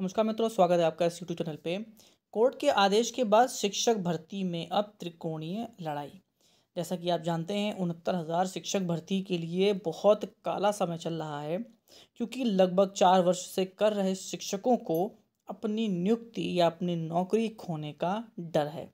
नमस्कार मित्रों स्वागत है आपका इस यूट्यूब चैनल पे कोर्ट के आदेश के बाद शिक्षक भर्ती में अब त्रिकोणीय लड़ाई जैसा कि आप जानते हैं उनहत्तर हज़ार शिक्षक भर्ती के लिए बहुत काला समय चल रहा है क्योंकि लगभग चार वर्ष से कर रहे शिक्षकों को अपनी नियुक्ति या अपनी नौकरी खोने का डर है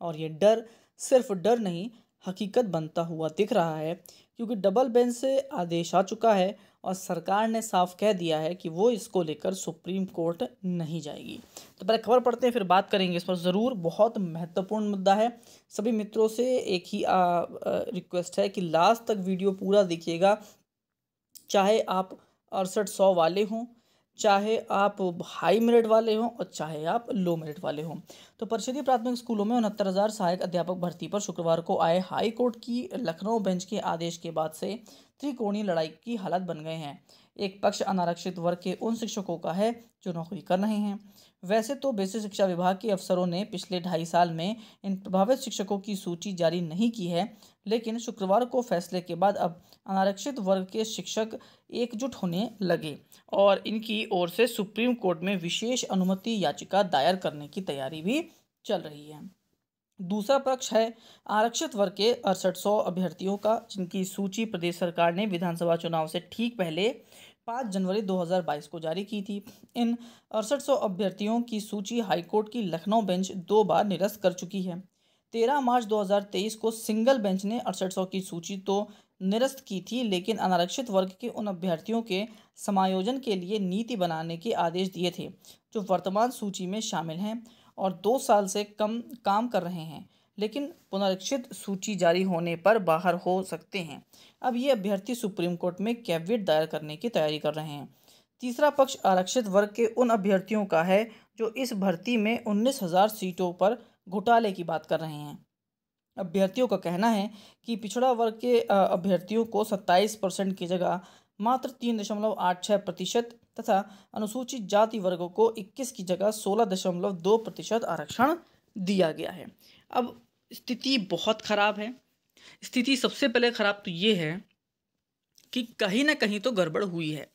और ये डर सिर्फ डर नहीं हकीकत बनता हुआ दिख रहा है क्योंकि डबल बेंच से आदेश आ चुका है और सरकार ने साफ कह दिया है कि वो इसको लेकर सुप्रीम कोर्ट नहीं जाएगी तो पहले खबर पढ़ते हैं फिर बात करेंगे इस पर ज़रूर बहुत महत्वपूर्ण मुद्दा है सभी मित्रों से एक ही आ, आ, रिक्वेस्ट है कि लास्ट तक वीडियो पूरा देखिएगा चाहे आप अड़सठ सौ वाले हों चाहे आप हाई मेरिट वाले हों और चाहे आप लो मेरिट वाले हों तो परिषदीय प्राथमिक स्कूलों में उनहत्तर हज़ार सहायक अध्यापक भर्ती पर शुक्रवार को आए हाई कोर्ट की लखनऊ बेंच के आदेश के बाद से त्रिकोणीय लड़ाई की हालत बन गए हैं एक पक्ष अनारक्षित वर्ग के उन शिक्षकों का है जो नौकरी कर रहे हैं वैसे तो बेसिक शिक्षा विभाग के अफसरों ने पिछले ढाई साल में इन प्रभावित शिक्षकों की सूची जारी नहीं की है लेकिन शुक्रवार को फैसले के बाद अब अनारक्षित वर्ग के शिक्षक एकजुट होने लगे और इनकी ओर से सुप्रीम कोर्ट में विशेष अनुमति याचिका दायर करने की तैयारी भी चल रही है दूसरा पक्ष है आरक्षित वर्ग के अड़सठ सौ अभ्यर्थियों का जिनकी सूची प्रदेश सरकार ने विधानसभा चुनाव से ठीक पहले पाँच जनवरी 2022 को जारी की थी इन अड़सठ सौ अभ्यर्थियों की सूची हाईकोर्ट की लखनऊ बेंच दो बार निरस्त कर चुकी है तेरह मार्च 2023 को सिंगल बेंच ने अड़सठ सौ की सूची तो निरस्त की थी लेकिन अनारक्षित वर्ग के उन अभ्यर्थियों के समायोजन के लिए नीति बनाने के आदेश दिए थे जो वर्तमान सूची में शामिल हैं और दो साल से कम काम कर रहे हैं लेकिन पुनरीक्षित सूची जारी होने पर बाहर हो सकते हैं अब ये अभ्यर्थी सुप्रीम कोर्ट में कैबिनेट दायर करने की तैयारी कर रहे हैं तीसरा पक्ष आरक्षित वर्ग के उन अभ्यर्थियों का है जो इस भर्ती में उन्नीस हज़ार सीटों पर घोटाले की बात कर रहे हैं अभ्यर्थियों का कहना है कि पिछड़ा वर्ग के अभ्यर्थियों को सत्ताईस परसेंट की जगह मात्र तीन दशमलव आठ छः प्रतिशत तथा अनुसूचित जाति वर्गों को इक्कीस की जगह सोलह दशमलव दो प्रतिशत आरक्षण दिया गया है अब स्थिति बहुत ख़राब है स्थिति सबसे पहले ख़राब तो ये है कि कहीं ना कहीं तो गड़बड़ हुई है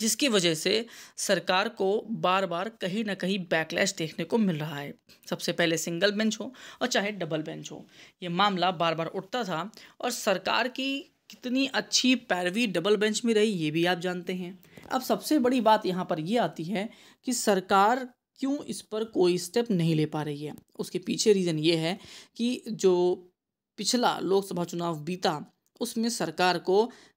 जिसकी वजह से सरकार को बार बार कहीं ना कहीं बैकलैश देखने को मिल रहा है सबसे पहले सिंगल बेंच हो और चाहे डबल बेंच हो ये मामला बार बार उठता था और सरकार की कितनी अच्छी पैरवी डबल बेंच में रही ये भी आप जानते हैं अब सबसे बड़ी बात यहाँ पर ये आती है कि सरकार क्यों इस पर कोई स्टेप नहीं ले पा रही है उसके पीछे रीज़न ये है कि जो पिछला लोकसभा चुनाव बीता उसमें सरकार को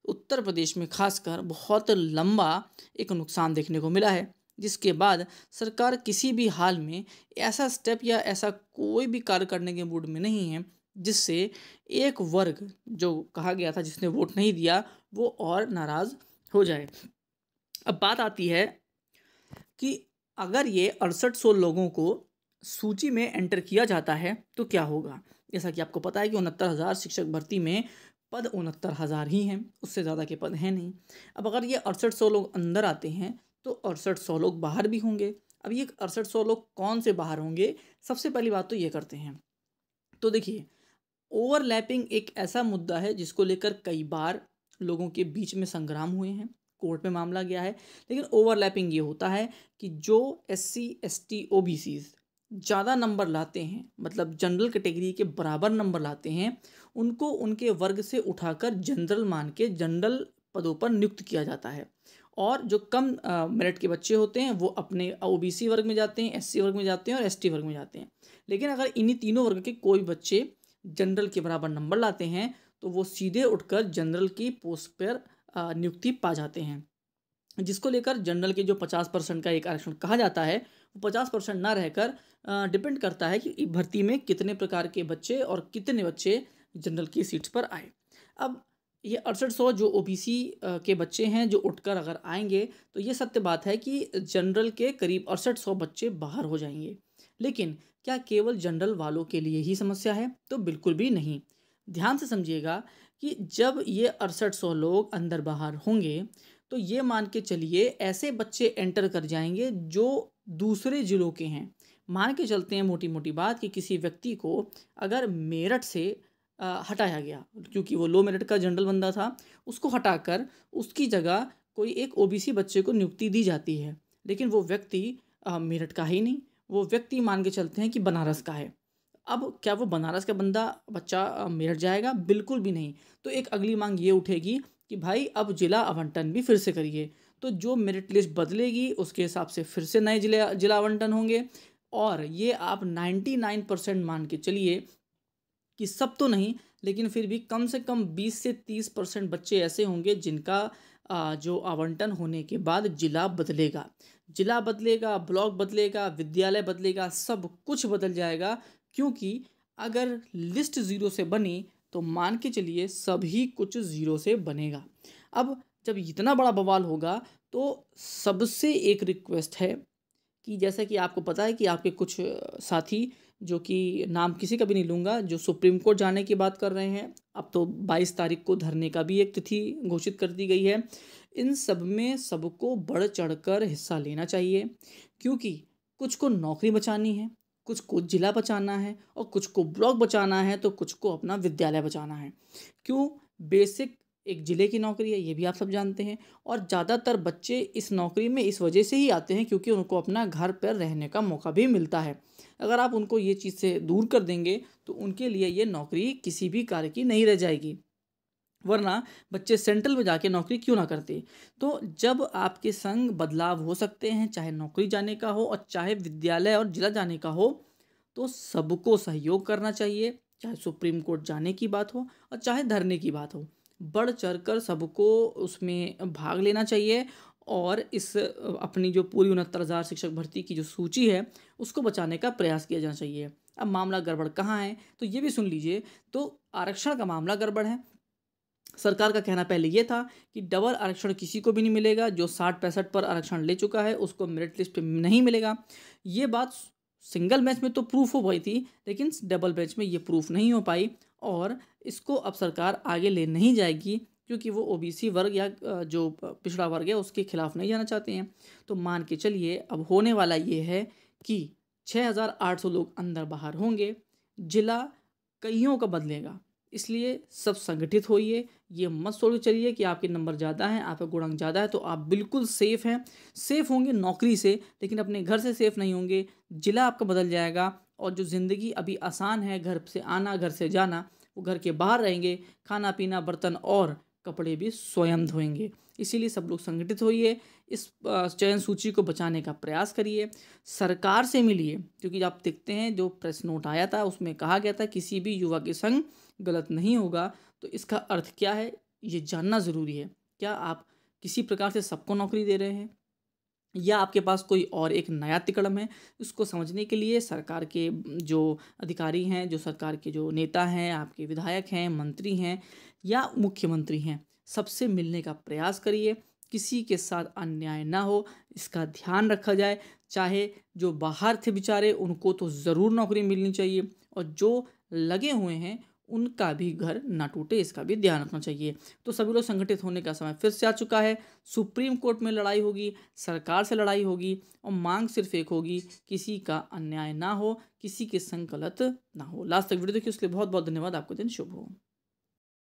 उत्तर प्रदेश में खासकर बहुत लंबा एक नुकसान देखने को मिला है जिसके बाद सरकार किसी भी हाल में ऐसा स्टेप या ऐसा कोई भी कार्य करने के मूड में नहीं है जिससे एक वर्ग जो कहा गया था जिसने वोट नहीं दिया वो और नाराज़ हो जाए अब बात आती है कि अगर ये अड़सठ सौ लोगों को सूची में एंटर किया जाता है तो क्या होगा जैसा कि आपको पता है कि उनहत्तर हज़ार शिक्षक भर्ती में पद उनहत्तर हज़ार ही हैं उससे ज़्यादा के पद हैं नहीं अब अगर ये अड़सठ सौ लोग अंदर आते हैं तो अड़सठ सौ लोग बाहर भी होंगे अब ये अड़सठ सौ लोग कौन से बाहर होंगे सबसे पहली बात तो ये करते हैं तो देखिए ओवरलैपिंग एक ऐसा मुद्दा है जिसको लेकर कई बार लोगों के बीच में संग्राम हुए हैं कोर्ट में मामला गया है लेकिन ओवरलैपिंग ये होता है कि जो S C S T O B Cs ज़्यादा नंबर लाते हैं मतलब जनरल कैटेगरी के बराबर नंबर लाते हैं उनको उनके वर्ग से उठाकर जनरल मान के जनरल पदों पर नियुक्त किया जाता है और जो कम मेरिट के बच्चे होते हैं वो अपने ओ बी सी वर्ग में जाते हैं एस सी वर्ग में जाते हैं और एस टी वर्ग में जाते हैं लेकिन अगर इन्हीं तीनों वर्ग के कोई बच्चे जनरल के बराबर नंबर लाते हैं तो वो सीधे उठकर जनरल की पोस्ट पर नियुक्ति पा जाते हैं जिसको लेकर जनरल के जो पचास परसेंट का एक आरक्षण कहा जाता है वो पचास परसेंट ना रहकर डिपेंड करता है कि भर्ती में कितने प्रकार के बच्चे और कितने बच्चे जनरल की सीट्स पर आए अब ये अड़सठ सौ जो ओबीसी के बच्चे हैं जो उठकर अगर आएंगे तो ये सत्य बात है कि जनरल के करीब अड़सठ सौ बच्चे बाहर हो जाएंगे लेकिन क्या केवल जनरल वालों के लिए ही समस्या है तो बिल्कुल भी नहीं ध्यान से समझिएगा कि जब ये अड़सठ सौ लोग अंदर बाहर होंगे तो ये मान के चलिए ऐसे बच्चे एंटर कर जाएंगे जो दूसरे ज़िलों के हैं मान के चलते हैं मोटी मोटी बात कि किसी व्यक्ति को अगर मेरठ से आ, हटाया गया क्योंकि वो लो मेरठ का जनरल बंदा था उसको हटाकर उसकी जगह कोई एक ओबीसी बच्चे को नियुक्ति दी जाती है लेकिन वो व्यक्ति मेरठ का ही नहीं वो व्यक्ति मान के चलते हैं कि बनारस का है अब क्या वो बनारस का बंदा बच्चा मेरठ जाएगा बिल्कुल भी नहीं तो एक अगली मांग ये उठेगी कि भाई अब जिला आवंटन भी फिर से करिए तो जो मेरिट लिस्ट बदलेगी उसके हिसाब से फिर से नए जिला जिला आवंटन होंगे और ये आप नाइन्टी नाइन परसेंट मान के चलिए कि सब तो नहीं लेकिन फिर भी कम से कम बीस से तीस परसेंट बच्चे ऐसे होंगे जिनका जो आवंटन होने के बाद जिला बदलेगा जिला बदलेगा ब्लॉक बदलेगा विद्यालय बदलेगा सब कुछ बदल जाएगा क्योंकि अगर लिस्ट ज़ीरो से बनी तो मान के चलिए सभी कुछ ज़ीरो से बनेगा अब जब इतना बड़ा बवाल होगा तो सबसे एक रिक्वेस्ट है कि जैसा कि आपको पता है कि आपके कुछ साथी जो कि नाम किसी का भी नहीं लूँगा जो सुप्रीम कोर्ट जाने की बात कर रहे हैं अब तो 22 तारीख को धरने का भी एक तिथि घोषित कर दी गई है इन सब में सबको बढ़ चढ़कर हिस्सा लेना चाहिए क्योंकि कुछ को नौकरी बचानी है कुछ को जिला बचाना है और कुछ को ब्लॉक बचाना है तो कुछ को अपना विद्यालय बचाना है क्यों बेसिक एक ज़िले की नौकरी है ये भी आप सब जानते हैं और ज़्यादातर बच्चे इस नौकरी में इस वजह से ही आते हैं क्योंकि उनको अपना घर पर रहने का मौका भी मिलता है अगर आप उनको ये चीज़ से दूर कर देंगे तो उनके लिए ये नौकरी किसी भी कार्य की नहीं रह जाएगी वरना बच्चे सेंट्रल में जाके नौकरी क्यों ना करते तो जब आपके संग बदलाव हो सकते हैं चाहे नौकरी जाने का हो और चाहे विद्यालय और जिला जाने का हो तो सबको सहयोग करना चाहिए चाहे सुप्रीम कोर्ट जाने की बात हो और चाहे धरने की बात हो बढ़ चढ़ कर सबको उसमें भाग लेना चाहिए और इस अपनी जो पूरी उनहत्तर हज़ार शिक्षक भर्ती की जो सूची है उसको बचाने का प्रयास किया जाना चाहिए अब मामला गड़बड़ कहाँ है तो ये भी सुन लीजिए तो आरक्षण का मामला गड़बड़ है सरकार का कहना पहले ये था कि डबल आरक्षण किसी को भी नहीं मिलेगा जो साठ पैंसठ पर आरक्षण ले चुका है उसको मेरिट लिस्ट नहीं मिलेगा ये बात सिंगल बेंच में तो प्रूफ हो पाई थी लेकिन डबल बेंच में ये प्रूफ नहीं हो पाई और इसको अब सरकार आगे ले नहीं जाएगी क्योंकि वो ओबीसी वर्ग या जो पिछड़ा वर्ग है उसके खिलाफ नहीं जाना चाहते हैं तो मान के चलिए अब होने वाला ये है कि 6,800 लोग अंदर बाहर होंगे जिला कईयों का बदलेगा इसलिए सब संगठित होइए ये मत सोच चलिए कि आपके नंबर ज़्यादा हैं आपका गुणांक ज़्यादा है तो आप बिल्कुल सेफ़ हैं सेफ़ होंगे नौकरी से लेकिन अपने घर से सेफ़ नहीं होंगे ज़िला आपका बदल जाएगा और जो ज़िंदगी अभी आसान है घर से आना घर से जाना वो घर के बाहर रहेंगे खाना पीना बर्तन और कपड़े भी स्वयं धोएंगे इसीलिए सब लोग संगठित होइए इस चयन सूची को बचाने का प्रयास करिए सरकार से मिलिए क्योंकि आप देखते हैं जो प्रेस नोट आया था उसमें कहा गया था किसी भी युवा के संग गलत नहीं होगा तो इसका अर्थ क्या है ये जानना ज़रूरी है क्या आप किसी प्रकार से सबको नौकरी दे रहे हैं या आपके पास कोई और एक नया तिकड़म है इसको समझने के लिए सरकार के जो अधिकारी हैं जो सरकार के जो नेता हैं आपके विधायक हैं मंत्री हैं या मुख्यमंत्री हैं सबसे मिलने का प्रयास करिए किसी के साथ अन्याय ना हो इसका ध्यान रखा जाए चाहे जो बाहर थे बेचारे उनको तो ज़रूर नौकरी मिलनी चाहिए और जो लगे हुए हैं उनका भी घर ना टूटे इसका भी ध्यान रखना चाहिए तो सभी लोग संगठित होने का समय फिर से आ चुका है सुप्रीम कोर्ट में लड़ाई होगी सरकार से लड़ाई होगी और मांग सिर्फ एक होगी किसी का अन्याय ना हो किसी के संकलत ना हो लास्ट तक वीडियो देखिए उसके लिए बहुत बहुत धन्यवाद आपको दिन शुभ हो